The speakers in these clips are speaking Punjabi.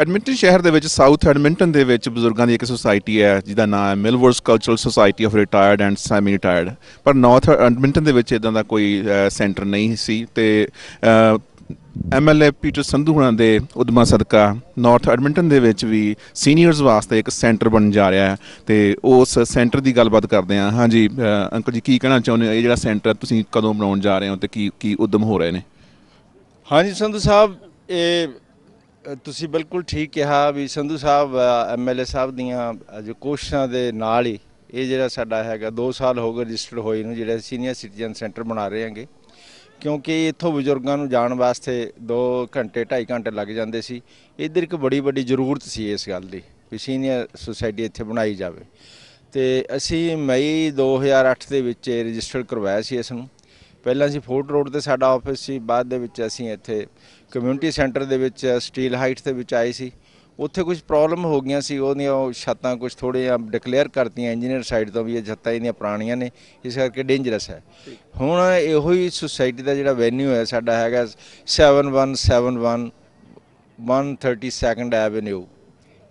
ਐਡਮਿੰਟਨ ਸ਼ਹਿਰ ਦੇ ਵਿੱਚ ਸਾਊਥ ਐਡਮਿੰਟਨ ਦੇ ਵਿੱਚ ਬਜ਼ੁਰਗਾਂ ਦੀ ਇੱਕ ਸੁਸਾਇਟੀ ਹੈ ਜਿਹਦਾ ਨਾਮ ਹੈ Millwoods cultural society of retired and semi retired ਪਰ ਨਾਰਥ ਐਡਮਿੰਟਨ ਦੇ ਵਿੱਚ ਇਦਾਂ ਦਾ ਕੋਈ ਸੈਂਟਰ ਨਹੀਂ ਸੀ ਤੇ ਐਮਐਲਏ ਪੀਟਰ ਸੰਧੂ ਹੁਣਾਂ ਦੇ ਉਦਮਾ ਸਦਕਾ ਨਾਰਥ ਐਡਮਿੰਟਨ ਦੇ ਵਿੱਚ ਵੀ ਸੀਨੀਅਰਸ ਵਾਸਤੇ ਇੱਕ ਸੈਂਟਰ ਬਣਨ ਜਾ ਰਿਹਾ ਹੈ ਤੇ ਉਸ ਸੈਂਟਰ ਦੀ ਗੱਲਬਾਤ ਕਰਦੇ ਹਾਂ ਹਾਂਜੀ ਅੰਕਲ ਜੀ ਕੀ ਕਹਿਣਾ ਚਾਹੁੰਦੇ ਹੋ ਇਹ ਜਿਹੜਾ ਸੈਂਟਰ ਤੁਸੀਂ ਕਦੋਂ ਬਣਾਉਣ ਜਾ ਰਹੇ ਹੋ ਤੇ ਕੀ ਕੀ ਉਦਮ ਹੋ ਰਹੇ ਨੇ ਹਾਂਜੀ ਸੰਧੂ ਸਾਹਿਬ ਇਹ ਤੁਸੀਂ ਬਿਲਕੁਲ ਠੀਕ ਕਿਹਾ ਵੀ ਸੰਧੂ ਸਾਹਿਬ ਐਮਐਲਏ ਸਾਹਿਬ ਦੀਆਂ ਜੋ ਕੋਸ਼ਿਸ਼ਾਂ ਦੇ ਨਾਲ ਹੀ ਇਹ ਜਿਹੜਾ ਸਾਡਾ ਹੈਗਾ 2 ਸਾਲ ਹੋ ਗਏ ਰਜਿਸਟਰ ਹੋਏ ਨੂੰ ਜਿਹੜਾ ਸੀਨੀਅਰ ਸਿਟੀਜ਼ਨ ਸੈਂਟਰ ਬਣਾ ਰਹੇ ਹਾਂਗੇ ਕਿਉਂਕਿ ਇੱਥੋਂ ਬਜ਼ੁਰਗਾਂ ਨੂੰ ਜਾਣ ਵਾਸਤੇ 2 ਘੰਟੇ 2.5 ਘੰਟੇ ਲੱਗ ਜਾਂਦੇ ਸੀ ਇਧਰ ਇੱਕ ਬੜੀ ਵੱਡੀ ਜ਼ਰੂਰਤ ਸੀ ਇਸ ਗੱਲ ਦੀ ਵੀ ਸੀਨੀਅਰ ਸੁਸਾਇਟੀ ਇੱਥੇ ਬਣਾਈ ਜਾਵੇ ਤੇ ਅਸੀਂ ਮਈ 2008 ਦੇ ਵਿੱਚ ਰਜਿਸਟਰ ਕਰਵਾਇਆ ਸੀ ਇਸ ਨੂੰ ਪਹਿਲਾਂ ਅਸੀਂ ਫੋਰਟ ਰੋਡ ਤੇ ਸਾਡਾ ਆਫਿਸ ਸੀ ਬਾਅਦ ਦੇ ਵਿੱਚ ਅਸੀਂ ਇੱਥੇ ਕਮਿਊਨਿਟੀ ਸੈਂਟਰ ਦੇ ਵਿੱਚ ਸਟੀਲ ਹਾਈਟਸ ਦੇ ਵਿੱਚ ਆਏ ਸੀ ਉੱਥੇ ਕੁਝ ਪ੍ਰੋਬਲਮ ਹੋ ਗਈਆਂ ਸੀ ਉਹਦੀਆਂ ਛੱਤਾਂ ਕੁਝ ਥੋੜੇ ਆ ਡਿਕਲੇਅਰ ਕਰਤੀਆਂ ਇੰਜੀਨੀਅਰ ਸਾਈਡ ਤੋਂ ਵੀ ਇਹ ਛੱਤਾਂ ਇਹਦੀਆਂ ਪੁਰਾਣੀਆਂ ਨੇ ਇਸ ਕਰਕੇ ਡੇਂਜਰਸ ਹੈ ਹੁਣ ਇਹੋ ਹੀ ਸੁਸਾਇਟੀ ਦਾ ਜਿਹੜਾ ਵੈਨਿਊ ਹੈ ਸਾਡਾ ਹੈਗਾ 7171 132nd ਐਵੇਨਿਊ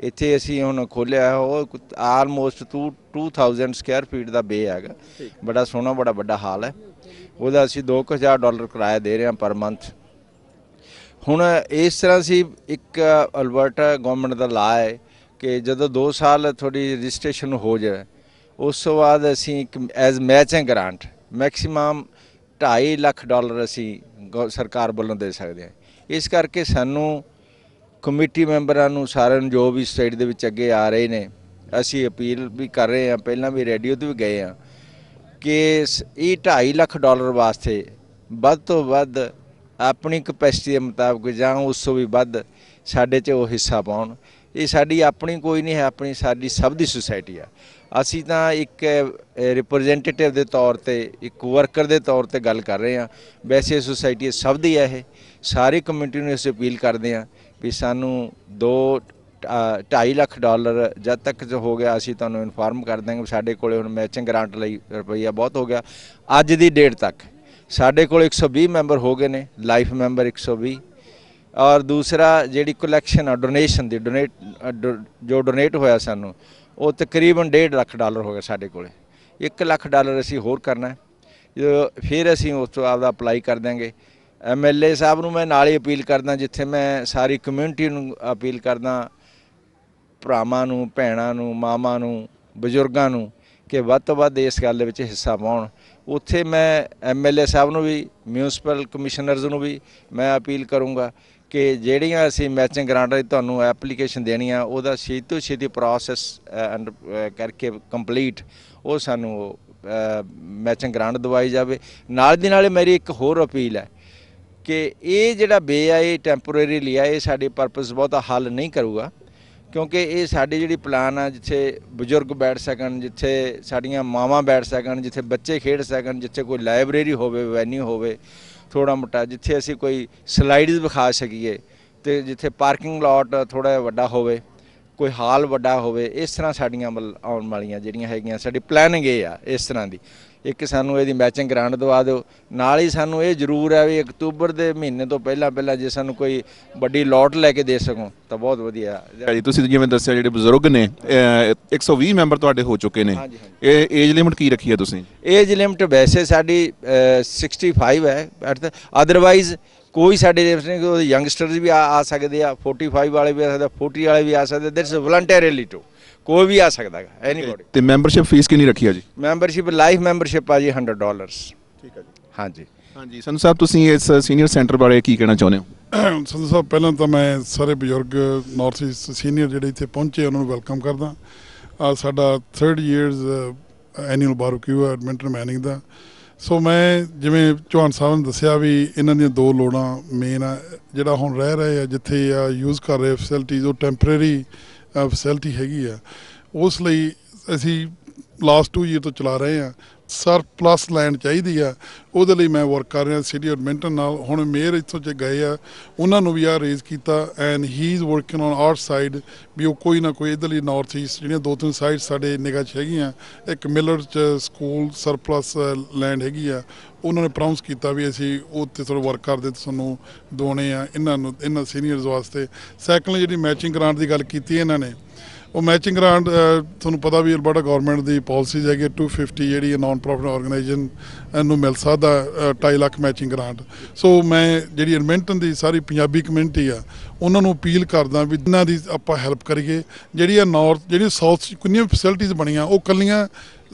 ਇੱਥੇ ਅਸੀਂ ਹੁਣ ਖੋਲਿਆ ਉਹ ਆਲਮੋਸਟ 2000 ਸਕੁਅਰ ਫੀਟ ਦਾ ਬੇ ਹੈਗਾ ਬੜਾ ਸੋਹਣਾ ਬੜਾ ਵੱਡਾ ਹਾਲ ਹੈ ਉਹਦਾ ਅਸੀਂ 2000 ਡਾਲਰ ਕਿਰਾਇਆ ਦੇ ਰਹੇ ਹਾਂ ਪਰ ਮੰਥ ਹੁਣ ਇਸ ਤਰ੍ਹਾਂ ਸੀ ਇੱਕ ਅਲਬਰਟਾ ਗਵਰਨਮੈਂਟ ਦਾ ਲਾ ਹੈ ਕਿ ਜਦੋਂ 2 ਸਾਲ ਤੁਹਾਡੀ ਰਜਿਸਟ੍ਰੇਸ਼ਨ ਹੋ ਜਾਏ ਉਸ ਤੋਂ ਬਾਅਦ ਅਸੀਂ ਇੱਕ as matching grant maximum 2.5 lakh dollar ਅਸੀਂ ਸਰਕਾਰ ਵੱਲੋਂ ਦੇ ਸਕਦੇ ਹਾਂ ਇਸ ਕਰਕੇ ਸਾਨੂੰ ਕਮੇਟੀ ਮੈਂਬਰਾਂ ਨੂੰ ਸਾਰਿਆਂ ਨੂੰ ਜੋ ਵੀ ਸਟੇਟ ਦੇ ਵਿੱਚ ਅੱਗੇ ਆ ਰਹੇ ਨੇ ਅਸੀਂ ਅਪੀਲ ਵੀ ਕਰ ਰਹੇ ਹਾਂ ਪਹਿਲਾਂ ਵੀ ਰੇਡੀਓ ਤੇ ਵੀ ਗਏ ਹਾਂ ਕਿ ਇਹ 2.5 ਲੱਖ ਡਾਲਰ ਵਾਸਤੇ ਵੱਧ ਤੋਂ ਵੱਧ ਆਪਣੀ ਕਪੈਸਿਟੀ ਦੇ ਮੁਤਾਬਕ ਜਾਂ ਉਸ ਤੋਂ ਵੀ ਵੱਧ ਸਾਡੇ 'ਚ ਉਹ ਹਿੱਸਾ ਪਾਉਣ ਇਹ ਸਾਡੀ ਆਪਣੀ ਕੋਈ ਨਹੀਂ ਹੈ ਆਪਣੀ ਸਾਡੀ ਸਭ ਦੀ ਸੁਸਾਇਟੀ ਆ ਅਸੀਂ ਤਾਂ ਇੱਕ ਰਿਪਰੈਜ਼ੈਂਟੇਟਿਵ ਦੇ ਤੌਰ ਤੇ ਇੱਕ ਵਰਕਰ ਦੇ ਤੌਰ ਤੇ ਗੱਲ ਕਰ ਰਹੇ ਆ ਵੈਸੇ ਸੁਸਾਇਟੀ ਸਭ ਦੀ ਹੈ ਇਹ ਸਾਰੀ ਕਮਿਊਨਿਟੀ ਨੂੰ ਇਸ ਅਪੀਲ ਕਰਦੇ ਆ ਵੀ ਸਾਨੂੰ 2 2.5 ਲੱਖ ਡਾਲਰ ਜਦ ਤੱਕ ਜੋ ਹੋ ਗਿਆ ਅਸੀਂ ਤੁਹਾਨੂੰ ਇਨਫਾਰਮ ਕਰ ਦਾਂਗੇ ਸਾਡੇ ਕੋਲੇ ਹੁਣ ਮੈਚਿੰਗ ਗ੍ਰਾਂਟ ਲਈ ਰੁਪਈਆ ਬਹੁਤ ਹੋ ਗਿਆ ਅੱਜ ਦੀ ਡੇਟ ਤੱਕ ਸਾਡੇ ਕੋਲ 120 ਮੈਂਬਰ ਹੋ ਗਏ ਨੇ ਲਾਈਫ ਮੈਂਬਰ 120 ਔਰ ਦੂਸਰਾ ਜਿਹੜੀ ਕਲੈਕਸ਼ਨ ਆ ਡੋਨੇਸ਼ਨ ਦੀ ਡੋਨੇਟ ਜੋ ਡੋਨੇਟ ਹੋਇਆ ਸਾਨੂੰ ਉਹ ਤਕਰੀਬਨ 1.5 ਲੱਖ ਡਾਲਰ ਹੋ ਗਿਆ ਸਾਡੇ ਕੋਲੇ 1 ਲੱਖ ਡਾਲਰ ਅਸੀਂ ਹੋਰ ਕਰਨਾ ਫਿਰ ਅਸੀਂ ਉਸ ਤੋਂ ਆਪਦਾ ਅਪਲਾਈ ਕਰ ਦਾਂਗੇ ਐਮਐਲਏ ਸਾਹਿਬ ਨੂੰ ਮੈਂ ਨਾਲ ਹੀ ਅਪੀਲ ਕਰਦਾ ਜਿੱਥੇ ਮੈਂ ਸਾਰੀ ਕਮਿਊਨਿਟੀ ਨੂੰ ਅਪੀਲ ਕਰਦਾ ਭਰਾਵਾਂ ਨੂੰ ਭੈਣਾਂ ਨੂੰ ਮਾਮਾ ਨੂੰ ਬਜ਼ੁਰਗਾਂ ਨੂੰ ਕਿ ਵੱਧ ਤੋਂ ਵੱਧ ਇਸ ਗੱਲ ਦੇ ਵਿੱਚ ਹਿੱਸਾ ਪਾਉਣ ਉੱਥੇ ਮੈਂ ਐਮਐਲਏ ਸਾਹਿਬ ਨੂੰ ਵੀ ਮਿਊਨਿਸਪਲ ਕਮਿਸ਼ਨਰਜ਼ ਨੂੰ ਵੀ ਮੈਂ ਅਪੀਲ ਕਰੂੰਗਾ ਕਿ ਜਿਹੜੀਆਂ ਅਸੀਂ ਮੈਚਿੰਗ ਗ੍ਰਾਂਟ ਲਈ ਤੁਹਾਨੂੰ ਐਪਲੀਕੇਸ਼ਨ ਦੇਣੀ ਆ ਉਹਦਾ ਛੇਤੀ ਛੇਤੀ ਪ੍ਰੋਸੈਸ ਕਰਕੇ ਕੰਪਲੀਟ ਉਹ ਸਾਨੂੰ ਮੈਚਿੰਗ ਗ੍ਰਾਂਟ ਦਵਾਈ ਜਾਵੇ ਨਾਲ ਦੀ ਨਾਲੇ ਮੇਰੀ ਇੱਕ ਹੋਰ ਅਪੀਲ ਹੈ ਕਿ ਇਹ ਜਿਹੜਾ ਬੇ ਟੈਂਪੋਰੇਰੀ ਲਿਆ ਇਹ ਸਾਡੇ ਪਰਪਸ ਬਹੁਤਾ ਹੱਲ ਨਹੀਂ ਕਰੂਗਾ ਕਿਉਂਕਿ ਇਹ ਸਾਡੀ ਜਿਹੜੀ ਪਲਾਨ ਆ ਜਿੱਥੇ ਬਜ਼ੁਰਗ ਬੈਠ ਸਕਣ ਜਿੱਥੇ ਸਾਡੀਆਂ ਮਾਵਾਂ ਬੈਠ ਸਕਣ ਜਿੱਥੇ ਬੱਚੇ ਖੇਡ ਸਕਣ ਜਿੱਥੇ ਕੋਈ ਲਾਇਬ੍ਰੇਰੀ ਹੋਵੇ ਵੈਨਿਊ ਹੋਵੇ ਥੋੜਾ ਮੋਟਾ ਜਿੱਥੇ ਅਸੀਂ ਕੋਈ ਸਲਾਈਡਸ ਵਿਖਾ ਸਕੀਏ ਤੇ ਜਿੱਥੇ ਪਾਰਕਿੰਗ ਲਾਟ ਥੋੜਾ ਵੱਡਾ ਹੋਵੇ ਕੋਈ ਹਾਲ ਵੱਡਾ ਹੋਵੇ ਇਸ ਤਰ੍ਹਾਂ ਸਾਡੀਆਂ ਆਉਣ ਵਾਲੀਆਂ ਜਿਹੜੀਆਂ ਹੈਗੀਆਂ ਸਾਡੀ ਪਲਾਨਿੰਗ ਇਹ ਆ ਇਸ ਤਰ੍ਹਾਂ ਦੀ ਇੱਕ ਸਾਨੂੰ ਇਹਦੀ ਮੈਚਿੰਗ ਗ੍ਰਾਂਟ ਦਵਾ ਦਿਓ ਨਾਲ ਹੀ ਸਾਨੂੰ ਇਹ ਜ਼ਰੂਰ ਹੈ ਵੀ ਅਕਤੂਬਰ ਦੇ ਮਹੀਨੇ ਤੋਂ ਪਹਿਲਾਂ ਪਹਿਲਾਂ ਜੇ ਸਾਨੂੰ ਕੋਈ ਵੱਡੀ ਲੋਟ ਲੈ ਕੇ ਦੇ ਸਕੋ ਤਾਂ ਬਹੁਤ ਵਧੀਆ ਜੀ ਤੁਸੀਂ ਜਿਵੇਂ ਦੱਸਿਆ ਜਿਹੜੇ ਬਜ਼ੁਰਗ ਨੇ 120 ਮੈਂਬਰ ਤੁਹਾਡੇ ਹੋ ਚੁੱਕੇ ਨੇ ਇਹ ਏਜ ਲਿਮਟ ਕੀ ਰੱਖੀ ਹੈ ਤੁਸੀਂ ਏਜ ਲਿਮਟ ਵੈਸੇ ਸਾਡੀ 65 ਹੈ ਅਦਰਵਾਈਜ਼ ਕੋਈ ਸਾਡੇ ਯੰਗਸਟਰਸ ਵੀ ਆ ਸਕਦੇ ਆ 45 ਵਾਲੇ ਵੀ ਆ ਸਕਦੇ 40 ਵਾਲੇ ਵੀ ਆ ਸਕਦੇ ਦਿਸ ਵਲੰਟਰੀਲੀ ਟੂ ਕੋਈ ਵੀ ਆ ਸਕਦਾ ਹੈ ਐਨੀਬਾਡੀ ਤੇ ਮੈਂਬਰਸ਼ਿਪ ਫੀਸ ਕਿੰਨੀ ਰੱਖੀ ਆ ਜੀ ਮੈਂਬਰਸ਼ਿਪ ਲਾਈਫ ਮੈਂਬਰਸ਼ਿਪ ਆ ਜੀ 100 ਡਾਲਰਸ ਠੀਕ ਆ ਜੀ ਹਾਂਜੀ ਹਾਂਜੀ ਸੰਤ ਸਾਹਿਬ ਤੁਸੀਂ ਇਸ ਸੀਨੀਅਰ ਸੈਂਟਰ ਬਾਰੇ ਕੀ ਕਹਿਣਾ ਚਾਹੁੰਦੇ ਹੋ ਸੰਤ ਸਾਹਿਬ ਪਹਿਲਾਂ ਤਾਂ ਮੈਂ ਸਾਰੇ ਬਜ਼ੁਰਗ ਨਾਰਥ ਈਸਟ ਸੀਨੀਅਰ ਜਿਹੜੇ ਇੱਥੇ ਪਹੁੰਚੇ ਉਹਨਾਂ ਨੂੰ ਵੈਲਕਮ ਕਰਦਾ ਆ ਸਾਡਾ 3rd years annual barbecue Edmonton Manning ਦਾ ਸੋ ਮੈਂ ਜਿਵੇਂ ਚੌਹਾਨ ਸਾਹਿਬ ਨੇ ਦੱਸਿਆ ਵੀ ਇਹਨਾਂ ਦੀਆਂ ਦੋ ਲੋੜਾਂ ਮੇਨ ਆ ਜਿਹੜਾ ਹੁਣ ਰਹਿ ਰਹੇ ਆ ਜਿੱਥੇ ਆ ਯੂਜ਼ ਕਰ ਰਹੇ ਫੈਸਿਲਿਟੀਜ਼ ਉਹ ਟੈਂਪਰੇਰੀ ਫੈਸਿਲਿਟੀ ਹੈਗੀ ਆ ਉਸ ਲਈ ਅਸੀਂ ਲਾਸਟ 2 ਇਅਰ ਤੋਂ ਚਲਾ ਰਹੇ ਆ ਸਰਪਲਸ ਲੈਣ ਚਾਹੀਦੀ ਆ ਉਹਦੇ ਲਈ ਮੈਂ ਵਰਕ ਕਰ ਰਿਹਾ ਸਿਟੀ ਐਡਮਿੰਟਨ ਨਾਲ ਹੁਣ ਮੇਅਰ ਇੱਥੋਂ ਚ ਗਏ ਆ ਉਹਨਾਂ ਨੂੰ ਵੀ ਆ ਰੇਜ਼ ਕੀਤਾ and he is working on our side ਵੀ ਉਹ ਕੋਈ ਨਾ ਕੋਈ ਇਧਰਲੀ ਨਾਰਥ ਈਸਟ ਜਿਹੜੀਆਂ ਦੋ ਤਿੰਨ ਸਾਈਡ ਸਾਡੇ ਨਿਗਾਹ ਚ ਹੈਗੀਆਂ ਇੱਕ ਮਿਲਰ ਚ ਸਕੂਲ ਸਰਪਲਸ ਲੈਂਡ ਹੈਗੀ ਆ ਉਹਨਾਂ ਨੇ ਪ੍ਰੋਮਿਸ ਕੀਤਾ ਵੀ ਅਸੀਂ ਉਹ ਤੇ ਥੋੜਾ ਵਰਕ ਕਰਦੇ ਤੁਹਾਨੂੰ ਦੋਣੇ ਆ ਇਹਨਾਂ ਨੂੰ ਇਹਨਾਂ ਸੀਨੀਅਰਸ ਵਾਸਤੇ ਸਾਈਕਲ ਜਿਹੜੀ ਮੈਚਿੰਗ ਗ੍ਰਾਂਟ ਦੀ ਗੱਲ ਕੀਤੀ ਇਹਨਾਂ ਨੇ ਉਹ ਮੈਚਿੰਗ ਗ੍ਰਾਂਟ ਤੁਹਾਨੂੰ ਪਤਾ ਵੀ ਅਲਬਰਟਾ ਗਵਰਨਮੈਂਟ ਦੀ ਪਾਲਿਸੀ ਹੈ ਕਿ 250 ਜਿਹੜੀ ਨਾਨ ਪ੍ਰੋਫਿਟ ਆਰਗੇਨਾਈਜੇਸ਼ਨ ਨੂੰ ਮਿਲ ਸਕਦਾ 2.5 ਲੱਖ ਮੈਚਿੰਗ ਗ੍ਰਾਂਟ ਸੋ ਮੈਂ ਜਿਹੜੀ ਐਡਮਿੰਟਨ ਦੀ ਸਾਰੀ ਪੰਜਾਬੀ ਕਮਿਊਨਿਟੀ ਆ ਉਹਨਾਂ ਨੂੰ ਅਪੀਲ ਕਰਦਾ ਵੀ ਇਹਨਾਂ ਦੀ ਆਪਾਂ ਹੈਲਪ ਕਰੀਏ ਜਿਹੜੀ ਆ ਨਾਰਥ ਜਿਹੜੀ ਸਾਊਥ ਕਿੰਨੀਆਂ ਫੈਸਿਲਿਟੀਆਂ ਬਣੀਆਂ ਉਹ ਕੱਲੀਆਂ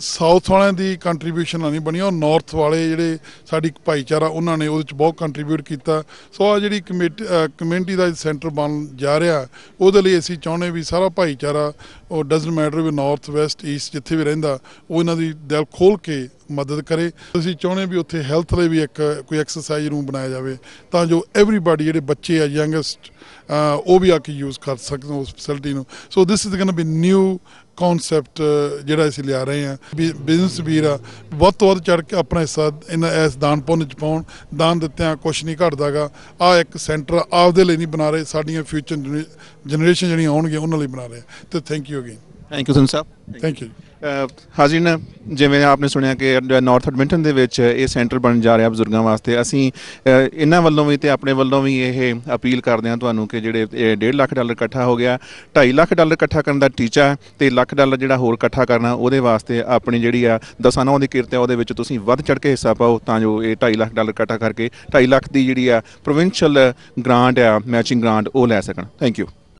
ਸਾਊਥ ਵਾਲਿਆਂ ਦੀ ਕੰਟਰੀਬਿਊਸ਼ਨ ਨਹੀਂ ਬਣੀ ਉਹ ਨਾਰਥ ਵਾਲੇ ਜਿਹੜੇ ਸਾਡੀ ਭਾਈਚਾਰਾ ਉਹਨਾਂ ਨੇ ਉਹਦੇ ਵਿੱਚ ਬਹੁਤ ਕੰਟਰੀਬਿਊਟ ਕੀਤਾ ਸੋ ਆ ਜਿਹੜੀ ਕਮਿਊਨਿਟੀ ਦਾ ਸੈਂਟਰ ਬਣ ਜਾ ਰਿਹਾ ਉਹਦੇ ਲਈ ਅਸੀਂ ਚਾਹੁੰਦੇ ਵੀ ਸਾਰਾ ਭਾਈਚਾਰਾ ਉਹ ਡਸਨਟ ਮੈਟਰ ਵੀ ਨਾਰਥ ਵੈਸਟ ਈਸਟ ਜਿੱਥੇ ਵੀ ਰਹਿੰਦਾ ਉਹ ਇਹਨਾਂ ਦੀ ਦਿਲ ਖੋਲ ਕੇ ਮਦਦ ਕਰੇ ਅਸੀਂ ਚਾਹੁੰਦੇ ਵੀ ਉੱਥੇ ਹੈਲਥ ਲਈ ਵੀ ਇੱਕ ਕੋਈ ਐਕਸਰਸਾਈਜ਼ ਰੂਮ ਬਣਾਇਆ ਜਾਵੇ ਤਾਂ ਜੋ ਐਵਰੀਬਾਡੀ ਜਿਹੜੇ ਬੱਚੇ ਆ ਯੰਗਸਟ ਉਹ ਵੀ ਆ ਕੇ ਯੂਜ਼ ਕਰ ਸਕਣ ਉਸ ਫੈਸਿਲਿਟੀ ਨੂੰ so this is going be new concept ਜਿਹੜਾ ਅਸੀਂ ਲਿਆ ਰਹੇ ਹਾਂ ਬਿਜ਼ਨਸ ਵੀਰ ਆ ਬਹੁਤ ਤੋਂ ਵੱਧ ਚੜ ਕੇ ਆਪਣਾ ਹਿੱਸਾ ਇਹਨਾਂ ਇਸ ਦਾਨ ਪੁੰਨ ਚ ਪਾਉਣ ਦਾਨ ਦਿੱਤਿਆਂ ਕੁਝ ਨਹੀਂ ਘਟਦਾਗਾ ਆ ਇੱਕ ਸੈਂਟਰ ਆਪਦੇ ਲਈ ਨਹੀਂ ਬਣਾ ਰਹੇ ਸਾਡੀਆਂ ਫਿਊਚਰ ਜਨਰੇਸ਼ਨ ਜਿਹੜੀਆਂ ਆਉਣਗੀਆਂ ਉਹਨਾਂ ਲਈ ਬਣਾ ਰਹੇ ਤੇ thank you again thank you sahib thank you ਨੇ ਜਿਵੇਂ ਆਪਨੇ ਸੁਣਿਆ ਕਿ ਨਾਰਥ ਐਡਮਿੰਟਨ ਦੇ ਵਿੱਚ ਇਹ ਸੈਂਟਰ ਬਣਨ ਜਾ ਰਿਹਾ ਬਜ਼ੁਰਗਾਂ ਵਾਸਤੇ ਅਸੀਂ ਇਹਨਾਂ ਵੱਲੋਂ ਵੀ ਤੇ ਆਪਣੇ ਵੱਲੋਂ ਵੀ ਇਹ ਅਪੀਲ ਕਰਦੇ ਹਾਂ ਤੁਹਾਨੂੰ ਕਿ ਜਿਹੜੇ 1.5 ਲੱਖ ਡਾਲਰ ਇਕੱਠਾ ਹੋ ਗਿਆ 2.5 ਲੱਖ ਡਾਲਰ ਇਕੱਠਾ ਕਰਨ ਦਾ ਟੀਚਾ ਤੇ 1 ਲੱਖ ਡਾਲਰ ਜਿਹੜਾ ਹੋਰ ਇਕੱਠਾ ਕਰਨਾ ਉਹਦੇ ਵਾਸਤੇ ਆਪਣੀ ਜਿਹੜੀ ਆ ਦਸਾਨਾਂ ਦੀ ਕਿਰਤ ਹੈ ਉਹਦੇ ਵਿੱਚ ਤੁਸੀਂ ਵੱਧ ਚੜ ਕੇ ਹਿੱਸਾ ਪਾਓ ਤਾਂ ਜੋ ਇਹ 2.5 ਲੱਖ ਡਾਲਰ ਇਕੱਠਾ ਕਰਕੇ 2.5 ਲੱਖ ਦੀ ਜਿਹੜੀ ਆ ਪ੍ਰੋਵਿੰਸ਼ੀਅਲ ਗ੍ਰਾਂਟ ਆ ਮੈਚਿੰਗ ਗ੍ਰਾਂਟ ਉਹ ਲੈ ਸਕਣ ਥੈਂਕ ਯੂ